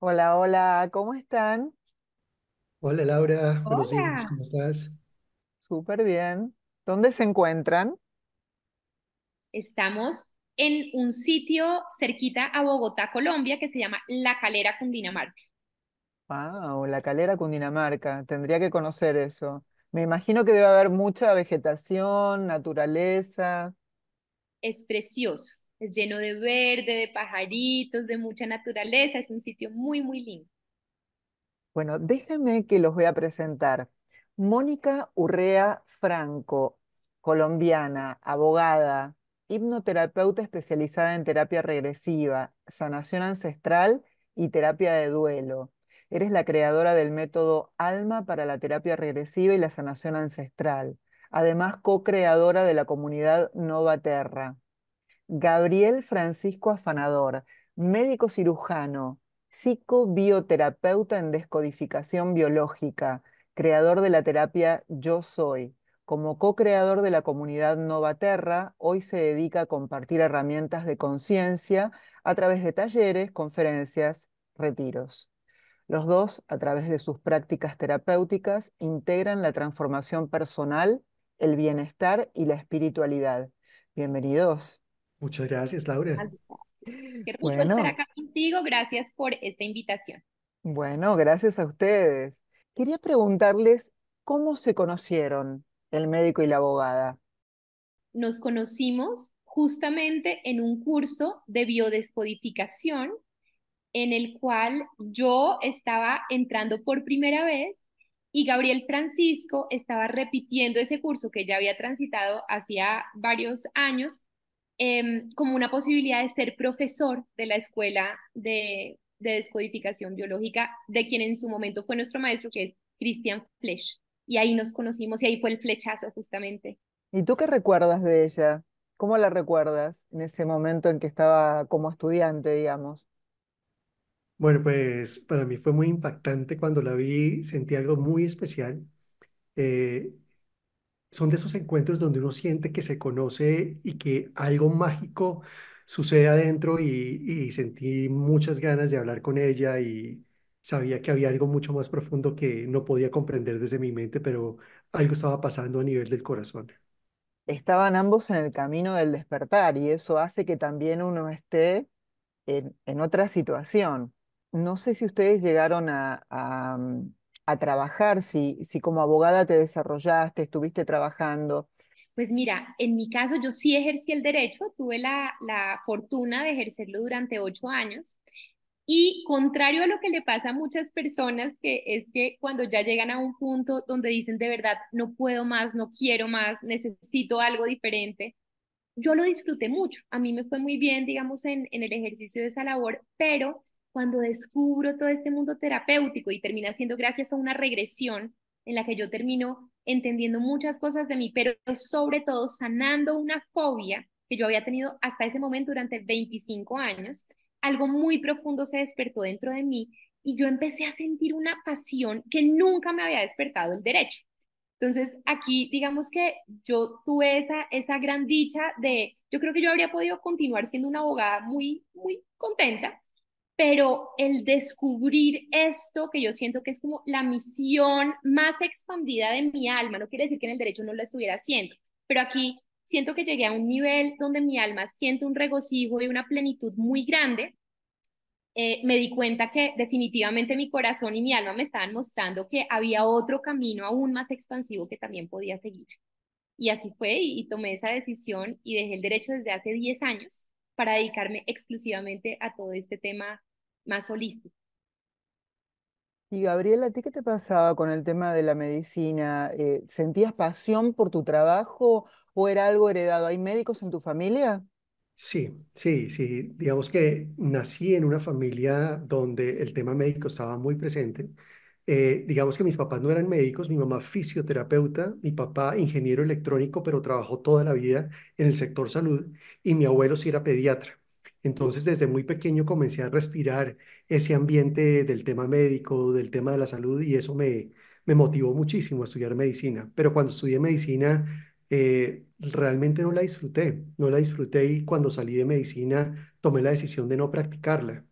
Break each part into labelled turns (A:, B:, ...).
A: Hola, hola, ¿cómo están?
B: Hola Laura, buenos días, ¿cómo
A: estás? Súper bien. ¿Dónde se encuentran?
C: Estamos en un sitio cerquita a Bogotá, Colombia, que se llama La Calera, Cundinamarca.
A: Ah, la Calera Cundinamarca. Tendría que conocer eso. Me imagino que debe haber mucha vegetación, naturaleza.
C: Es precioso. Es lleno de verde, de pajaritos, de mucha naturaleza. Es un sitio muy, muy lindo.
A: Bueno, déjenme que los voy a presentar. Mónica Urrea Franco, colombiana, abogada, hipnoterapeuta especializada en terapia regresiva, sanación ancestral y terapia de duelo. Eres la creadora del método Alma para la terapia regresiva y la sanación ancestral. Además, co-creadora de la comunidad Nova Terra. Gabriel Francisco Afanador, médico cirujano, psicobioterapeuta en descodificación biológica, creador de la terapia Yo Soy. Como co-creador de la comunidad Novaterra, hoy se dedica a compartir herramientas de conciencia a través de talleres, conferencias, retiros. Los dos, a través de sus prácticas terapéuticas, integran la transformación personal, el bienestar y la espiritualidad. Bienvenidos. Muchas gracias, Laura. Gracias.
C: Qué estar acá contigo. Gracias por esta invitación.
A: Bueno, gracias a ustedes. Quería preguntarles cómo se conocieron el médico y la abogada.
C: Nos conocimos justamente en un curso de biodescodificación en el cual yo estaba entrando por primera vez y Gabriel Francisco estaba repitiendo ese curso que ya había transitado hacía varios años Em, como una posibilidad de ser profesor de la escuela de, descodificación biológica, de quien en su momento fue nuestro maestro, que es Christian Flech. Y ahí nos conocimos y ahí fue el flechazo justamente.
A: ¿Y tú qué recuerdas de ella? ¿Cómo la recuerdas en ese momento en que estaba como estudiante, digamos?
B: Bueno, pues para mí fue muy impactante cuando la vi, sentí algo muy especial. Eh, son de esos encuentros donde uno siente que se conoce y que algo mágico sucede adentro y, sentí muchas ganas de hablar con ella y sabía que había algo mucho más profundo que no podía comprender desde mi mente, pero algo estaba pasando a nivel del corazón.
A: Estaban ambos en el camino del despertar y eso hace que también uno esté en, otra situación. No sé si ustedes llegaron a, mm, a trabajar, si, si como abogada te desarrollaste, estuviste trabajando.
C: Pues mira, en mi caso yo sí ejercí el derecho, tuve la, fortuna de ejercerlo durante ocho años. Y contrario a lo que le pasa a muchas personas, que es que cuando ya llegan a un punto donde dicen de verdad, no puedo más, no quiero más, necesito algo diferente, yo lo disfruté mucho. A mí me fue muy bien, digamos, en, en el ejercicio de esa labor, pero cuando descubro todo este mundo terapéutico y termina siendo gracias a una regresión en la que yo termino entendiendo muchas cosas de mí, pero sobre todo sanando una fobia que yo había tenido hasta ese momento durante 25 años, algo muy profundo se despertó dentro de mí y yo empecé a sentir una pasión que nunca me había despertado el derecho. Entonces, aquí digamos que yo tuve esa, esa gran dicha de, yo creo que yo habría podido continuar siendo una abogada muy, muy contenta, pero el descubrir esto, que yo siento que es como la misión más expandida de mi alma, no quiere decir que en el derecho no lo estuviera haciendo, pero aquí siento que llegué a un nivel donde mi alma siente un regocijo y una plenitud muy grande, eh, me di cuenta que definitivamente mi corazón y mi alma me estaban mostrando que había otro camino aún más expansivo que también podía seguir. Y así fue, y, y tomé esa decisión y dejé el derecho desde hace 10 años para dedicarme exclusivamente a todo este tema más holístico.
A: Y Gabriela, ¿a ti qué te pasaba con el tema de la medicina? Eh, ¿Sentías pasión por tu trabajo o era algo heredado? ¿Hay médicos en tu familia?
B: Sí, sí, sí. Digamos que nací en una familia donde el tema médico estaba muy presente. Eh, digamos que mis papás no eran médicos, mi mamá fisioterapeuta, mi papá ingeniero electrónico, pero trabajó toda la vida en el sector salud y mi abuelo sí era pediatra. Entonces, desde muy pequeño comencé a respirar ese ambiente del tema médico, del tema de la salud, y eso me, me motivó muchísimo a estudiar medicina. Pero cuando estudié medicina, eh, realmente no la disfruté, no la disfruté y cuando salí de medicina tomé la decisión de no practicarla.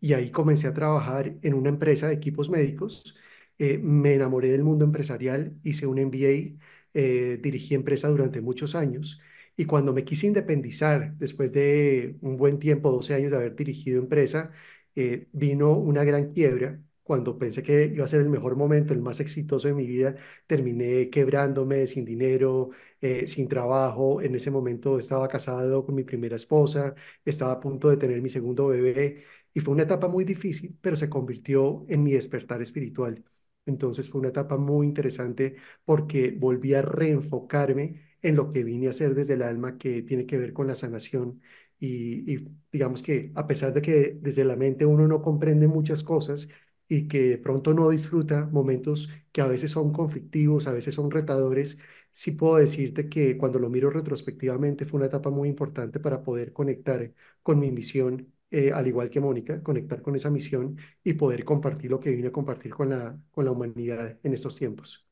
B: Y ahí comencé a trabajar en una empresa de equipos médicos. Eh, me enamoré del mundo empresarial, hice un MBA, eh, dirigí empresa durante muchos años y cuando me quise independizar, después de un buen tiempo, 12 años de haber dirigido empresa, eh, vino una gran quiebra. Cuando pensé que iba a ser el mejor momento, el más exitoso de mi vida, terminé quebrándome sin dinero, eh, sin trabajo. En ese momento estaba casado con mi primera esposa, estaba a punto de tener mi segundo bebé y fue una etapa muy difícil, pero se convirtió en mi despertar espiritual. Entonces fue una etapa muy interesante porque volví a reenfocarme en lo que vine a hacer desde el alma, que tiene que ver con la sanación. Y, digamos que a pesar de que desde la mente uno no comprende muchas cosas y que de pronto no disfruta momentos que a veces son conflictivos, a veces son retadores, sí puedo decirte que cuando lo miro retrospectivamente fue una etapa muy importante para poder conectar con mi misión, eh, al igual que Mónica, conectar con esa misión y poder compartir lo que vine a compartir con la, con la humanidad en estos tiempos.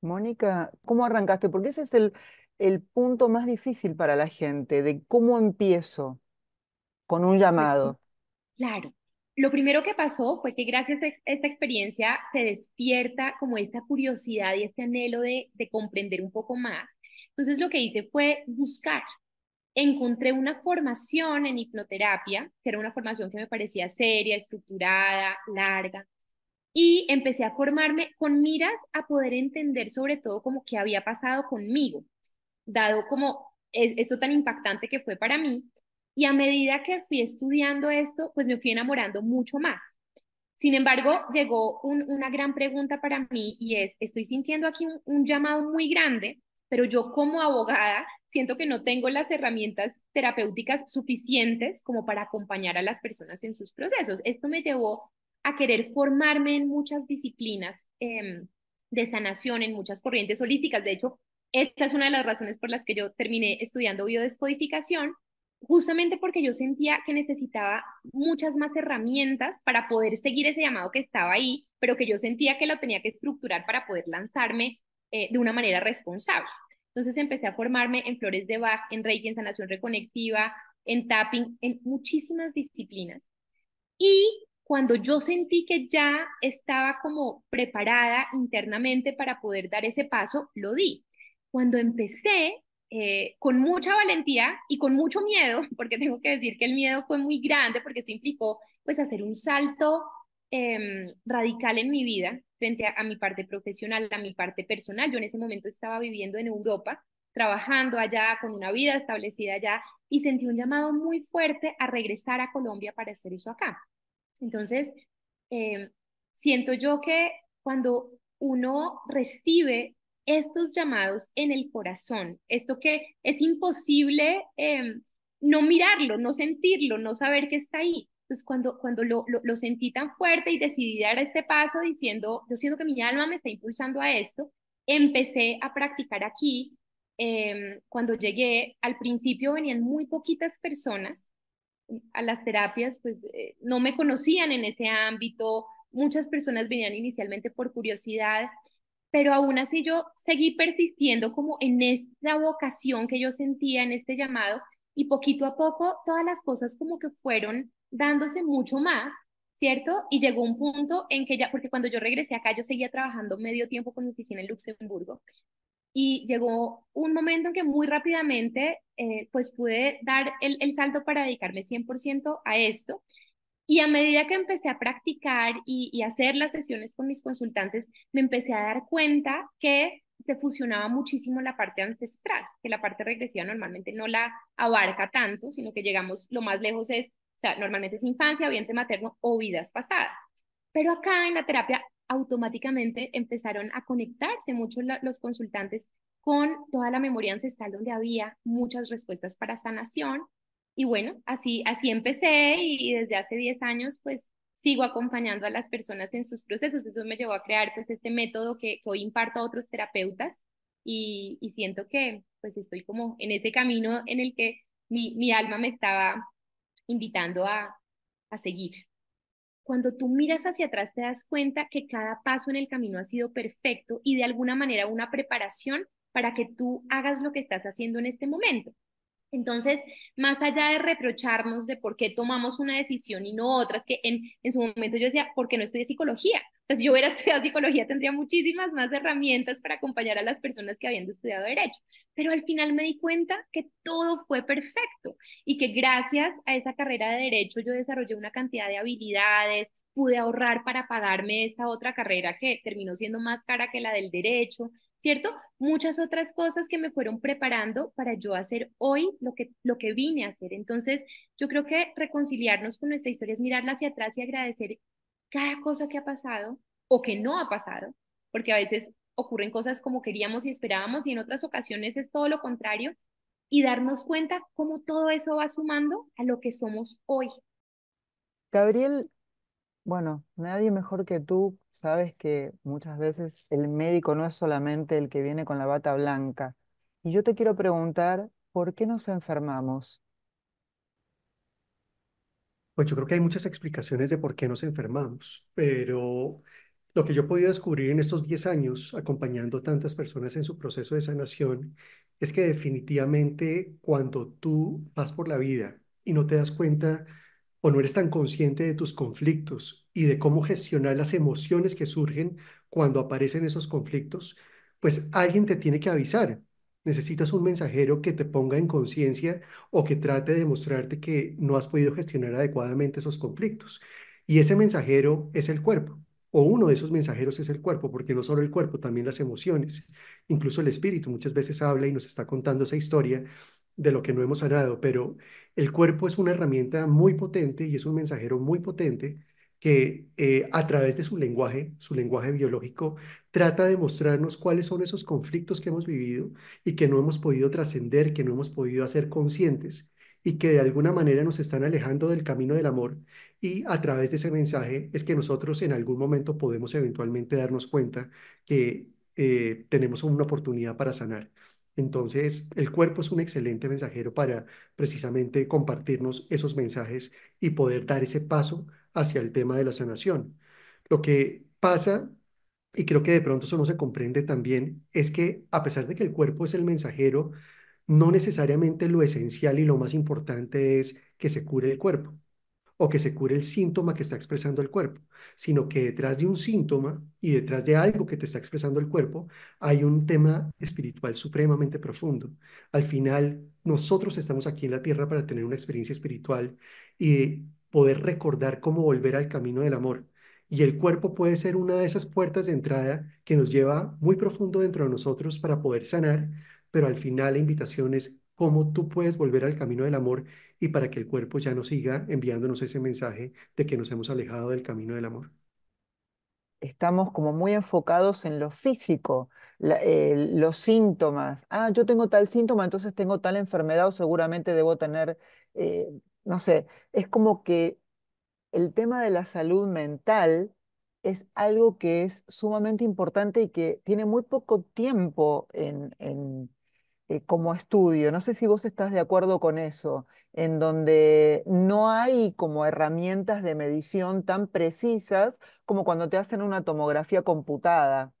A: Mónica, ¿cómo arrancaste? Porque ese es el, punto más difícil para la gente, de cómo empiezo con un llamado.
C: Claro. Lo primero que pasó fue que gracias a esta experiencia se despierta como esta curiosidad y este anhelo de, de comprender un poco más. Entonces lo que hice fue buscar. Encontré una formación en hipnoterapia, que era una formación que me parecía seria, estructurada, larga, y empecé a formarme con miras a poder entender sobre todo como qué había pasado conmigo, dado como es, esto tan impactante que fue para mí. Y a medida que fui estudiando esto, pues me fui enamorando mucho más. Sin embargo, llegó una gran pregunta para mí y es, estoy sintiendo aquí un llamado muy grande, pero yo como abogada siento que no tengo las herramientas terapéuticas suficientes como para acompañar a las personas en sus procesos. Esto me llevó a querer formarme en muchas disciplinas em, de sanación, en muchas corrientes holísticas. De hecho, esta es una de las razones por las que yo terminé estudiando biodescodificación, justamente porque yo sentía que necesitaba muchas más herramientas para poder seguir ese llamado que estaba ahí, pero que yo sentía que lo tenía que estructurar para poder lanzarme eh, de una manera responsable. Entonces empecé a formarme en flores de Bach, en Reiki, en sanación reconectiva, en tapping, en muchísimas disciplinas. Y cuando yo sentí que ya estaba como preparada internamente para poder dar ese paso, lo di. Cuando empecé eh, con mucha valentía y con mucho miedo, porque tengo que decir que el miedo fue muy grande, porque se implicó pues hacer un salto em, radical en mi vida frente a, a mi parte profesional, a mi parte personal. Yo en ese momento estaba viviendo en Europa, trabajando allá, con una vida establecida allá, y sentí un llamado muy fuerte a regresar a Colombia para hacer eso acá. Entonces, em, siento yo que cuando uno recibe estos llamados en el corazón, esto que es imposible em, no mirarlo, no sentirlo, no saber que está ahí. pues cuando, cuando lo, sentí tan fuerte y decidí dar este paso diciendo, yo siento que mi alma me está impulsando a esto, empecé a practicar aquí. Em, cuando llegué, al principio venían muy poquitas personas, a las terapias, pues eh, no me conocían en ese ámbito, muchas personas venían inicialmente por curiosidad, pero aún así yo seguí persistiendo como en esta vocación que yo sentía, en este llamado, y poquito a poco todas las cosas como que fueron dándose mucho más, ¿cierto? Y llegó un punto en que ya, porque cuando yo regresé acá yo seguía trabajando medio tiempo con mi oficina en Luxemburgo, y llegó un momento en que muy rápidamente eh, pues pude dar el, salto para dedicarme 100% a esto. Y a medida que empecé a practicar y, y, hacer las sesiones con mis consultantes, me empecé a dar cuenta que se fusionaba muchísimo la parte ancestral, que la parte regresiva normalmente no la abarca tanto, sino que llegamos lo más lejos es, o sea, normalmente es infancia, ambiente materno o vidas pasadas. Pero acá en la terapia automáticamente empezaron a conectarse mucho los consultantes con toda la memoria ancestral donde había muchas respuestas para sanación. Y bueno, así, así empecé y, desde hace 10 años pues sigo acompañando a las personas en sus procesos. Eso me llevó a crear pues este método que, hoy imparto a otros terapeutas y, siento que pues estoy como en ese camino en el que mi, mi alma me estaba invitando a, a seguir cuando tú miras hacia atrás te das cuenta que cada paso en el camino ha sido perfecto y de alguna manera una preparación para que tú hagas lo que estás haciendo en este momento. Entonces, más allá de reprocharnos de por qué tomamos una decisión y no otras, que en, su momento yo decía, ¿por qué no estudié psicología? Entonces, si yo hubiera estudiado psicología, tendría muchísimas más herramientas para acompañar a las personas que habían estudiado derecho. Pero al final me di cuenta que todo fue perfecto y que gracias a esa carrera de derecho yo desarrollé una cantidad de habilidades, pude ahorrar para pagarme esta otra carrera que terminó siendo más cara que la del derecho, ¿cierto? Muchas otras cosas que me fueron preparando para yo hacer hoy lo que, lo que vine a hacer. Entonces, yo creo que reconciliarnos con nuestra historia es mirarla hacia atrás y agradecer cada cosa que ha pasado o que no ha pasado, porque a veces ocurren cosas como queríamos y esperábamos y en otras ocasiones es todo lo contrario, y darnos cuenta cómo todo eso va sumando a lo que somos hoy.
A: Gabriel, bueno, nadie mejor que tú sabes que muchas veces el médico no es solamente el que viene con la bata blanca. Y yo te quiero preguntar, ¿por qué nos enfermamos?
B: Pues yo creo que hay muchas explicaciones de por qué nos enfermamos, pero lo que yo he podido descubrir en estos 10 años acompañando tantas personas en su proceso de sanación es que definitivamente cuando tú vas por la vida y no te das cuenta o no eres tan consciente de tus conflictos y de cómo gestionar las emociones que surgen cuando aparecen esos conflictos, pues alguien te tiene que avisar Necesitas un mensajero que te ponga en conciencia o que trate de mostrarte que no has podido gestionar adecuadamente esos conflictos. Y ese mensajero es el cuerpo, o uno de esos mensajeros es el cuerpo, porque no solo el cuerpo, también las emociones, incluso el espíritu muchas veces habla y nos está contando esa historia de lo que no hemos sanado, pero el cuerpo es una herramienta muy potente y es un mensajero muy potente que eh, a través de su lenguaje, su lenguaje biológico, trata de mostrarnos cuáles son esos conflictos que hemos vivido y que no hemos podido trascender, que no hemos podido hacer conscientes y que de alguna manera nos están alejando del camino del amor. Y a través de ese mensaje es que nosotros en algún momento podemos eventualmente darnos cuenta que eh, tenemos una oportunidad para sanar. Entonces, el cuerpo es un excelente mensajero para precisamente compartirnos esos mensajes y poder dar ese paso hacia el tema de la sanación. Lo que pasa, y creo que de pronto eso no se comprende también, es que a pesar de que el cuerpo es el mensajero, no necesariamente lo esencial y lo más importante es que se cure el cuerpo o que se cure el síntoma que está expresando el cuerpo, sino que detrás de un síntoma y detrás de algo que te está expresando el cuerpo hay un tema espiritual supremamente profundo. Al final, nosotros estamos aquí en la tierra para tener una experiencia espiritual y poder recordar cómo volver al camino del amor. Y el cuerpo puede ser una de esas puertas de entrada que nos lleva muy profundo dentro de nosotros para poder sanar, pero al final la invitación es cómo tú puedes volver al camino del amor y para que el cuerpo ya no siga enviándonos ese mensaje de que nos hemos alejado del
A: camino del amor. Estamos como muy enfocados en lo físico, eh, los síntomas. Ah, yo tengo tal síntoma, entonces tengo tal enfermedad o seguramente debo tener eh, no sé, es como que el tema de la salud mental es algo que es sumamente importante y que tiene muy poco tiempo en, eh, como estudio. No sé si vos estás de acuerdo con eso, en donde no hay como herramientas de medición tan precisas como cuando te hacen una tomografía computada,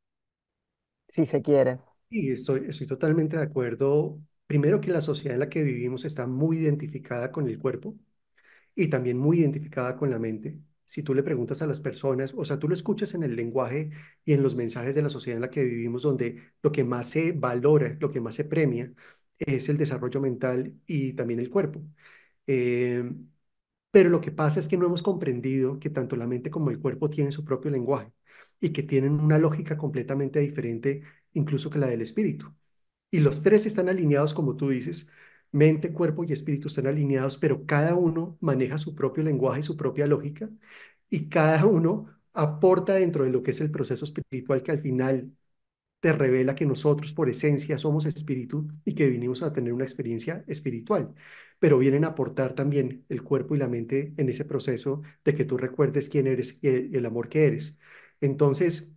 A: si
B: se quiere. Sí, estoy, estoy totalmente de acuerdo primero que la sociedad en la que vivimos está muy identificada con el cuerpo y también muy identificada con la mente. Si tú le preguntas a las personas, o sea, tú lo escuchas en el lenguaje y en los mensajes de la sociedad en la que vivimos, donde lo que más se valora, lo que más se premia, es el desarrollo mental y también el cuerpo. Eh, pero lo que pasa es que no hemos comprendido que tanto la mente como el cuerpo tienen su propio lenguaje y que tienen una lógica completamente diferente incluso que la del espíritu y los tres están alineados, como tú dices, mente, cuerpo y espíritu están alineados, pero cada uno maneja su propio lenguaje y su propia lógica, y cada uno aporta dentro de lo que es el proceso espiritual que al final te revela que nosotros por esencia somos espíritu y que vinimos a tener una experiencia espiritual, pero vienen a aportar también el cuerpo y la mente en ese proceso de que tú recuerdes quién eres y el, amor que eres. Entonces,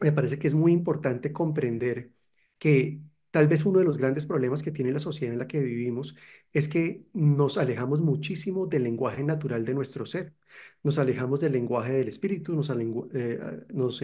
B: me parece que es muy importante comprender que Tal vez uno de los grandes problemas que tiene la sociedad en la que vivimos es que nos alejamos muchísimo del lenguaje natural de nuestro ser. Nos alejamos del lenguaje del espíritu, nos, eh, ah,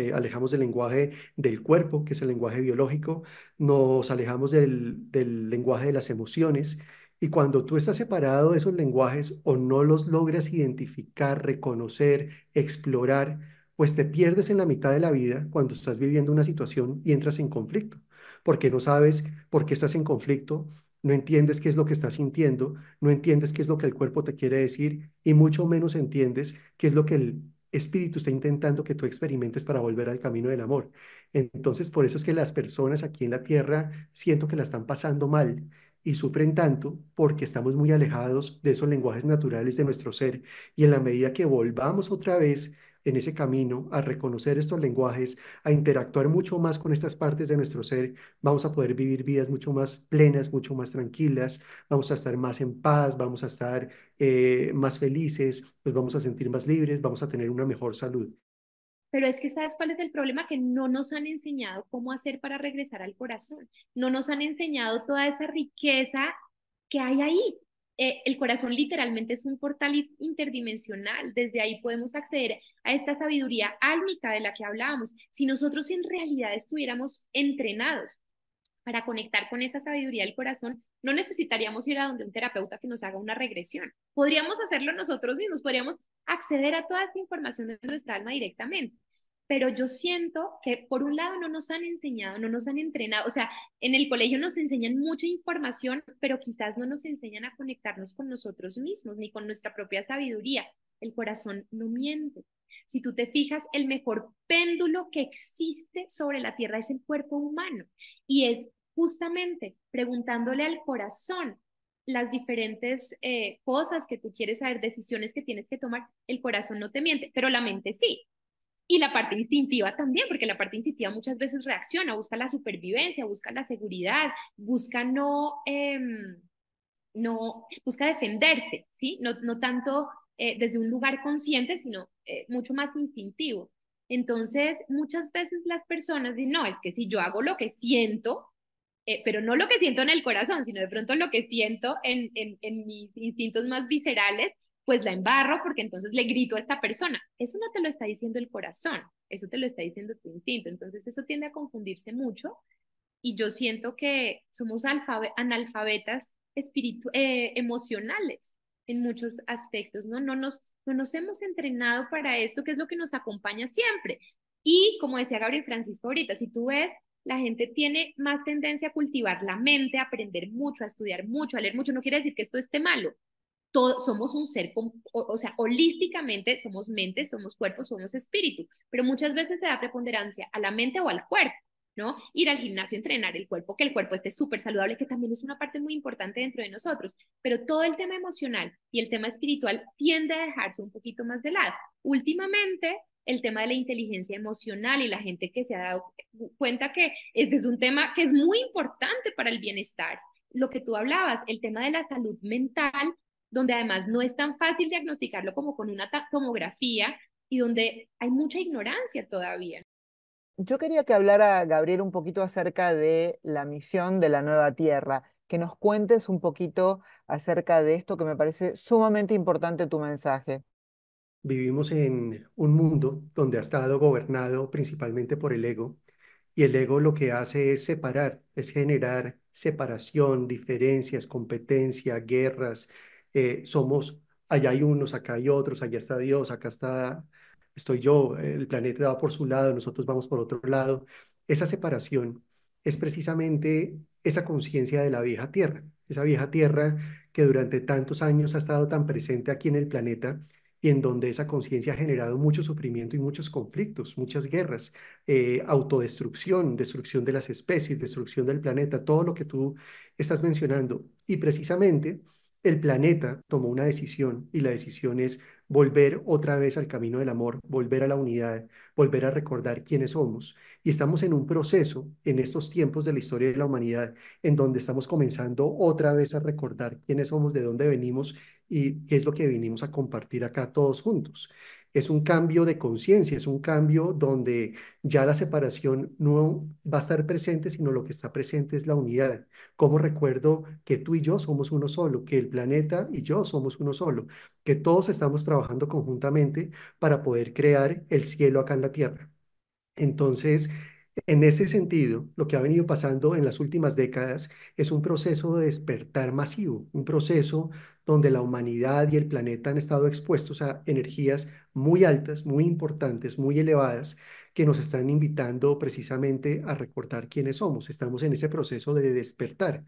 B: eh, alejamos del lenguaje del cuerpo, que es el lenguaje biológico, nos alejamos del lenguaje de las emociones. Y cuando tú estás separado de esos lenguajes o no los logras identificar, reconocer, explorar, pues te pierdes en la mitad de la vida cuando estás viviendo una situación y entras en conflicto porque no sabes por qué estás en conflicto, no entiendes qué es lo que estás sintiendo, no entiendes qué es lo que el cuerpo te quiere decir y mucho menos entiendes qué es lo que el espíritu está intentando que tú experimentes para volver al camino del amor. Entonces, por eso es que las personas aquí en la tierra siento que la están pasando mal y sufren tanto porque estamos muy alejados de esos lenguajes naturales de nuestro ser. Y en la medida que volvamos otra vez en ese camino a reconocer estos lenguajes, a interactuar mucho más con estas partes de nuestro ser, vamos a poder vivir vidas mucho más plenas, mucho más tranquilas, vamos a estar más en paz, vamos a estar eh, más felices, nos vamos a sentir más libres, vamos a tener una mejor salud.
C: Pero es que sabes cuál es el problema, que no nos han enseñado cómo hacer para regresar al corazón, no nos han enseñado toda esa riqueza que hay ahí, eh, el corazón literalmente es un portal interdimensional, desde ahí podemos acceder a esta sabiduría álmica de la que hablábamos, si nosotros en realidad estuviéramos entrenados para conectar con esa sabiduría del corazón, no necesitaríamos ir a donde un terapeuta que nos haga una regresión. Podríamos hacerlo nosotros mismos, podríamos acceder a toda esta información de nuestra alma directamente pero yo siento que por un lado no nos han enseñado, no nos han entrenado, o sea, en el colegio nos enseñan mucha información, pero quizás no nos enseñan a conectarnos con nosotros mismos ni con nuestra propia sabiduría. El corazón no miente. Si tú te fijas, el mejor péndulo que existe sobre la tierra es el cuerpo humano y es justamente preguntándole al corazón las diferentes eh, cosas que tú quieres saber, decisiones que tienes que tomar, el corazón no te miente, pero la mente sí. Y la parte instintiva también, porque la parte instintiva muchas veces reacciona, busca la supervivencia, busca la seguridad, busca no, em, no busca defenderse, ¿sí? No, no tanto eh, desde un lugar consciente, sino eh, mucho más instintivo. Entonces, muchas veces las personas dicen, no, es que si yo hago lo que siento, eh, pero no lo que siento en el corazón, sino de pronto lo que siento en, en, en mis instintos más viscerales, pues la embarro porque entonces le grito a esta persona. Eso no te lo está diciendo el corazón, eso te lo está diciendo tu instinto. Entonces eso tiende a confundirse mucho y yo siento que somos analfabetas eh, emocionales en muchos aspectos, ¿no? No nos, no nos hemos entrenado para esto, que es lo que nos acompaña siempre. Y como decía Gabriel Francisco ahorita, si tú ves, la gente tiene más tendencia a cultivar la mente, a aprender mucho, a estudiar mucho, a leer mucho. No quiere decir que esto esté malo, todo, somos un ser, o, o, sea, holísticamente somos mente, somos cuerpo, somos espíritu, pero muchas veces se da preponderancia a la mente o al cuerpo. ¿no? Ir al gimnasio, entrenar el cuerpo, que el cuerpo esté súper saludable, que también es una parte muy importante dentro de nosotros, pero todo el tema emocional y el tema espiritual tiende a dejarse un poquito más de lado. Últimamente, el tema de la inteligencia emocional y la gente que se ha dado cuenta que este es un tema que es muy importante para el bienestar. Lo que tú hablabas, el tema de la salud mental donde además no es tan fácil diagnosticarlo como con una tomografía y donde hay mucha ignorancia todavía.
A: Yo quería que hablara, Gabriel, un poquito acerca de la misión de la nueva Tierra, que nos cuentes un poquito acerca de esto que me parece sumamente importante tu mensaje.
B: Vivimos en un mundo donde ha estado gobernado principalmente por el ego y el ego lo que hace es separar, es generar separación, diferencias, competencia, guerras, eh, somos, allá hay unos, acá hay otros, allá está Dios, acá está, estoy yo, el planeta va por su lado, nosotros vamos por otro lado. Esa separación es precisamente esa conciencia de la vieja tierra, esa vieja tierra que durante tantos años ha estado tan presente aquí en el planeta y en donde esa conciencia ha generado mucho sufrimiento y muchos conflictos, muchas guerras, eh, autodestrucción, destrucción de las especies, destrucción del planeta, todo lo que tú estás mencionando. Y precisamente el planeta tomó una decisión y la decisión es volver otra vez al camino del amor, volver a la unidad, volver a recordar quiénes somos. Y estamos en un proceso en estos tiempos de la historia de la humanidad en donde estamos comenzando otra vez a recordar quiénes somos, de dónde venimos y qué es lo que vinimos a compartir acá todos juntos es un cambio de conciencia, es un cambio donde ya la separación no va a estar presente, sino lo que está presente es la unidad. Como recuerdo que tú y yo somos uno solo, que el planeta y yo somos uno solo, que todos estamos trabajando conjuntamente para poder crear el cielo acá en la tierra. Entonces, en ese sentido, lo que ha venido pasando en las últimas décadas es un proceso de despertar masivo, un proceso donde la humanidad y el planeta han estado expuestos a energías muy altas, muy importantes, muy elevadas, que nos están invitando precisamente a recordar quiénes somos. Estamos en ese proceso de despertar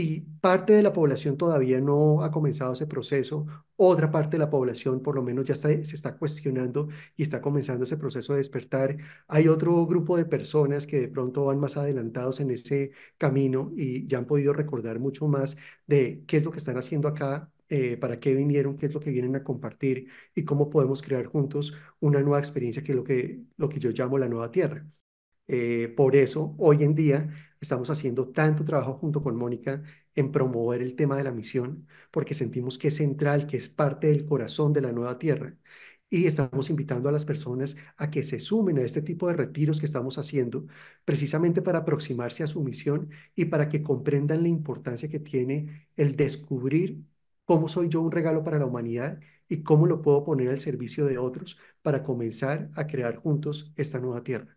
B: y parte de la población todavía no ha comenzado ese proceso, otra parte de la población por lo menos ya se está cuestionando y está comenzando ese proceso de despertar. Hay otro grupo de personas que de pronto van más adelantados en ese camino y ya han podido recordar mucho más de qué es lo que están haciendo acá, eh, para qué vinieron, qué es lo que vienen a compartir y cómo podemos crear juntos una nueva experiencia que es lo que, lo que yo llamo la nueva tierra. Eh, por eso, hoy en día, Estamos haciendo tanto trabajo junto con Mónica en promover el tema de la misión, porque sentimos que es central, que es parte del corazón de la nueva tierra. Y estamos invitando a las personas a que se sumen a este tipo de retiros que estamos haciendo, precisamente para aproximarse a su misión y para que comprendan la importancia que tiene el descubrir cómo soy yo un regalo para la humanidad y cómo lo puedo poner al servicio de otros para comenzar a crear juntos esta nueva tierra.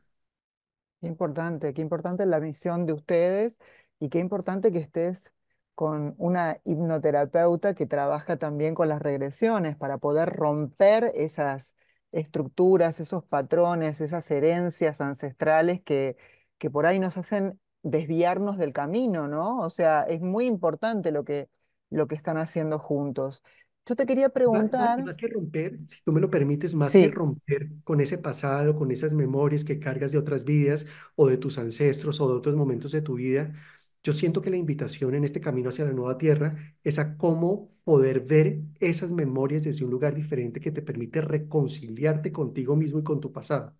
A: Qué importante, qué importante la misión de ustedes y qué importante que estés con una hipnoterapeuta que trabaja también con las regresiones para poder romper esas estructuras, esos patrones, esas herencias ancestrales que, que por ahí nos hacen desviarnos del camino, ¿no? O sea, es muy importante lo que, lo que están haciendo juntos. Yo te quería preguntar. Más, que romper, si
B: tú me lo permites, más que romper con ese pasado, con esas memorias que cargas de otras vidas o de tus ancestros o de otros momentos de tu vida, yo siento que la invitación en este camino hacia la nueva tierra es a cómo poder ver esas memorias desde un lugar diferente que te permite reconciliarte contigo mismo y con tu pasado.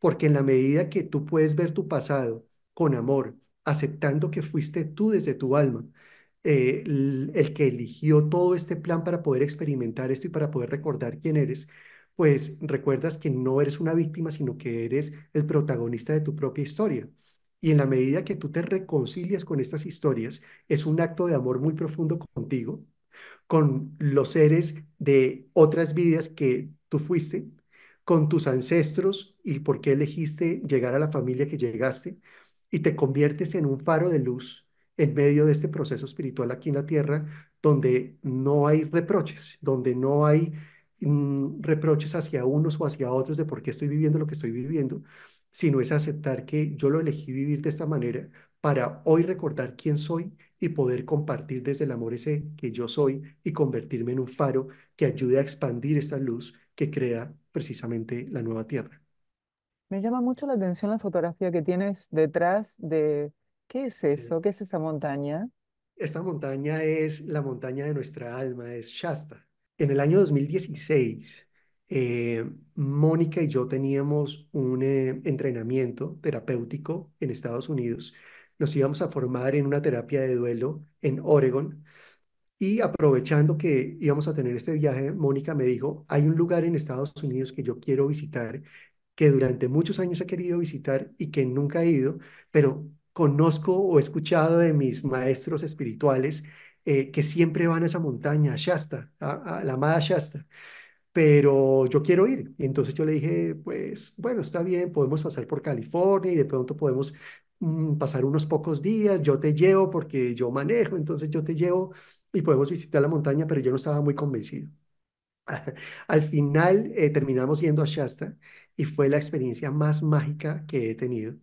B: Porque en la medida que tú puedes ver tu pasado con amor, aceptando que fuiste tú desde tu alma, el, eh, el que eligió todo este plan para poder experimentar esto y para poder recordar quién eres, pues recuerdas que no eres una víctima, sino que eres el protagonista de tu propia historia. Y en la medida que tú te reconcilias con estas historias, es un acto de amor muy profundo contigo, con los seres de otras vidas que tú fuiste, con tus ancestros y por qué elegiste llegar a la familia que llegaste, y te conviertes en un faro de luz en medio de este proceso espiritual aquí en la tierra, donde no hay reproches, donde no hay mm, reproches hacia unos o hacia otros de por qué estoy viviendo lo que estoy viviendo, sino es aceptar que yo lo elegí vivir de esta manera para hoy recordar quién soy y poder compartir desde el amor ese que yo soy y convertirme en un faro que ayude a expandir esta luz que crea precisamente la nueva tierra.
A: Me llama mucho la atención la fotografía que tienes detrás de ¿Qué es eso? ¿Qué es esa montaña? Esta montaña es la montaña de nuestra
B: alma, es Shasta. En el año 2016, eh, Mónica y yo teníamos un eh, entrenamiento terapéutico en Estados Unidos. Nos íbamos a formar en una terapia de duelo en Oregon. Y aprovechando que íbamos a tener este viaje, Mónica me dijo, hay un lugar en Estados Unidos que yo quiero visitar, que durante muchos años he querido visitar y que nunca he ido, pero conozco o he escuchado de mis maestros espirituales eh, que siempre van a esa montaña, a Shasta, a, la amada Shasta, pero yo quiero ir. entonces yo le dije, pues bueno, está bien, podemos pasar por California y de pronto podemos mm, pasar unos pocos días, yo te llevo porque yo manejo, entonces yo te llevo y podemos visitar la montaña, pero yo no estaba muy convencido. Al final eh, terminamos yendo a Shasta y fue la experiencia más mágica que he tenido.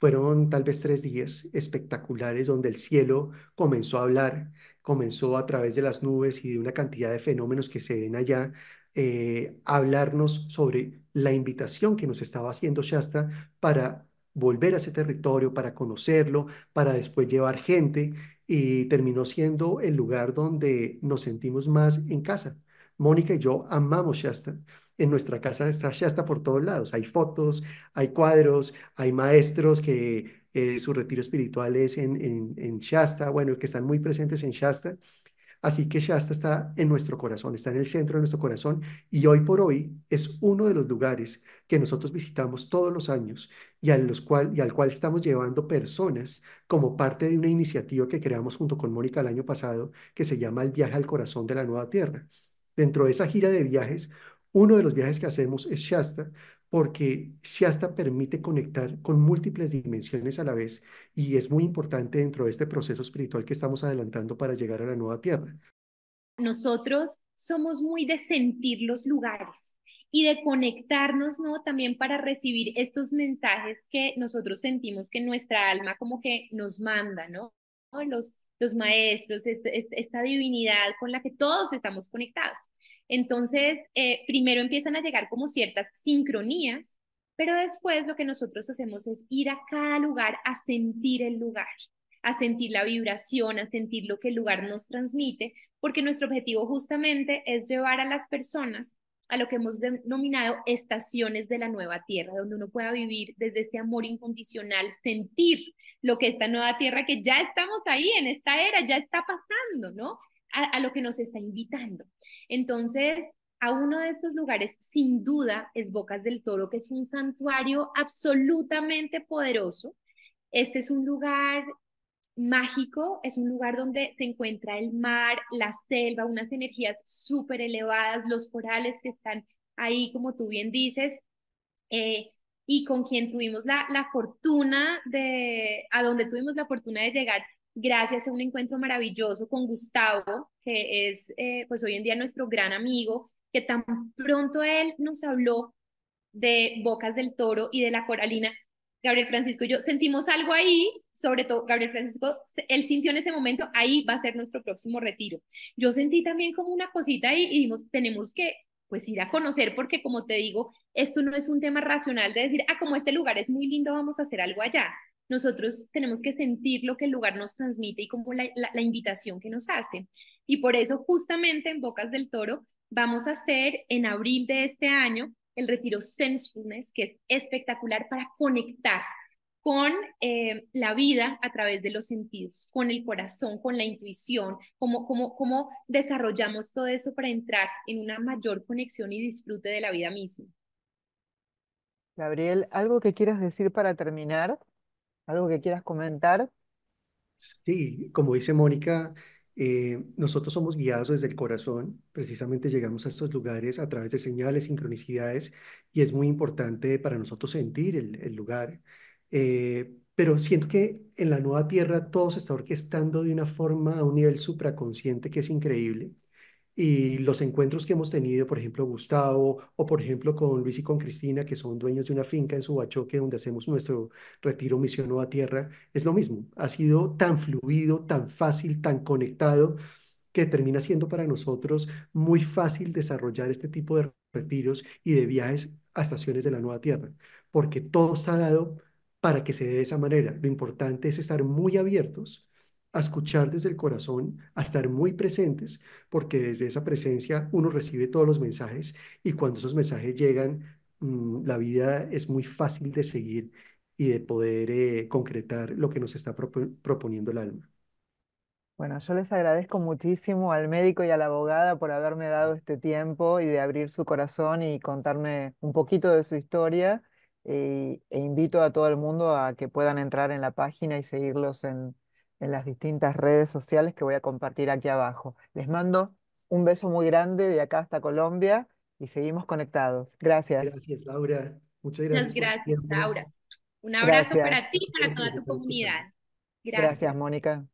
B: Fueron tal vez tres días espectaculares donde el cielo comenzó a hablar, comenzó a través de las nubes y de una cantidad de fenómenos que se ven allá, a eh, hablarnos sobre la invitación que nos estaba haciendo Shasta para volver a ese territorio, para conocerlo, para después llevar gente y terminó siendo el lugar donde nos sentimos más en casa Mónica y yo amamos Shasta. En nuestra casa está Shasta por todos lados. Hay fotos, hay cuadros, hay maestros que eh, su retiro espiritual es en, en, Shasta, bueno, que están muy presentes en Shasta. Así que Shasta está en nuestro corazón, está en el centro de nuestro corazón y hoy por hoy es uno de los lugares que nosotros visitamos todos los años y, a los cual, y al cual estamos llevando personas como parte de una iniciativa que creamos junto con Mónica el año pasado que se llama el viaje al corazón de la nueva tierra dentro de esa gira de viajes, uno de los viajes que hacemos es Shasta, porque Shasta permite conectar con múltiples dimensiones a la vez y es muy importante dentro de este proceso espiritual que estamos adelantando para llegar a la nueva tierra.
C: Nosotros somos muy de sentir los lugares y de conectarnos, ¿no? También para recibir estos mensajes que nosotros sentimos que nuestra alma como que nos manda, ¿no? Los, los maestros, este, este, esta divinidad con la que todos estamos conectados. Entonces, eh, primero empiezan a llegar como ciertas sincronías, pero después lo que nosotros hacemos es ir a cada lugar a sentir el lugar a sentir la vibración, a sentir lo que el lugar nos transmite, porque nuestro objetivo justamente es llevar a las personas a lo que hemos denominado estaciones de la nueva tierra, donde uno pueda vivir desde este amor incondicional, sentir lo que esta nueva tierra, que ya estamos ahí en esta era, ya está pasando, ¿no? A, lo que nos está invitando. Entonces, a uno de estos lugares, sin duda, es Bocas del Toro, que es un santuario absolutamente poderoso. Este es un lugar mágico, es un lugar donde se encuentra el mar, la selva, unas energías súper elevadas, los corales que están ahí, como tú bien dices, eh, y con quien tuvimos la, la fortuna de, a donde tuvimos la fortuna de llegar gracias a un encuentro maravilloso con Gustavo, que es eh, pues hoy en día nuestro gran amigo, que tan pronto él nos habló de Bocas del Toro y de la Coralina, Gabriel Francisco yo sentimos algo ahí, sobre todo Gabriel Francisco, él sintió en ese momento, ahí va a ser nuestro próximo retiro. Yo sentí también como una cosita ahí y dijimos, tenemos que pues ir a conocer, porque como te digo, esto no es un tema racional de decir, ah, como este lugar es muy lindo, vamos a hacer algo allá. Nosotros tenemos que sentir lo que el lugar nos transmite y como la invitación que nos hace. Y por eso justamente en Bocas del Toro vamos a hacer en abril de este año el retiro Sensefulness, que es espectacular para conectar con eh, la vida a través de los sentidos, con el corazón, con la intuición, cómo, cómo, cómo desarrollamos todo eso para entrar en una mayor conexión y disfrute de la vida misma.
A: Gabriel, ¿algo que quieras decir para terminar? ¿Algo que quieras comentar?
B: Sí, como dice Mónica, eh, nosotros somos guiados desde el corazón, precisamente llegamos a estos lugares a través de señales, sincronicidades, y es muy importante para nosotros sentir el, lugar. Eh, pero siento que en la nueva tierra todo se está orquestando de una forma a un nivel supraconsciente que es increíble y los encuentros que hemos tenido, por ejemplo, Gustavo o por ejemplo con Luis y con Cristina, que son dueños de una finca en Subachoque donde hacemos nuestro retiro misión Nueva tierra, es lo mismo. Ha sido tan fluido, tan fácil, tan conectado que termina siendo para nosotros muy fácil desarrollar este tipo de retiros y de viajes a estaciones de la nueva tierra, porque todo está dado para que se dé de esa manera. Lo importante es estar muy abiertos a escuchar desde el corazón, a estar muy presentes, porque desde esa presencia uno recibe todos los mensajes y cuando esos mensajes llegan, mm, la vida es muy fácil de seguir y de poder eh, concretar lo que nos está proponiendo el alma.
A: Bueno, yo les agradezco muchísimo al médico y a la abogada por haberme dado este tiempo y de abrir su corazón y contarme un poquito de su historia. Eh, e invito a todo el mundo a que puedan entrar en la página y seguirlos en, en las distintas redes sociales que voy a compartir aquí abajo. Les mando un beso muy grande de acá hasta Colombia y seguimos conectados. Gracias. Gracias, Laura. Muchas gracias. Muchas gracias, Laura. Un abrazo para ti y para toda tu comunidad. Gracias, gracias Mónica.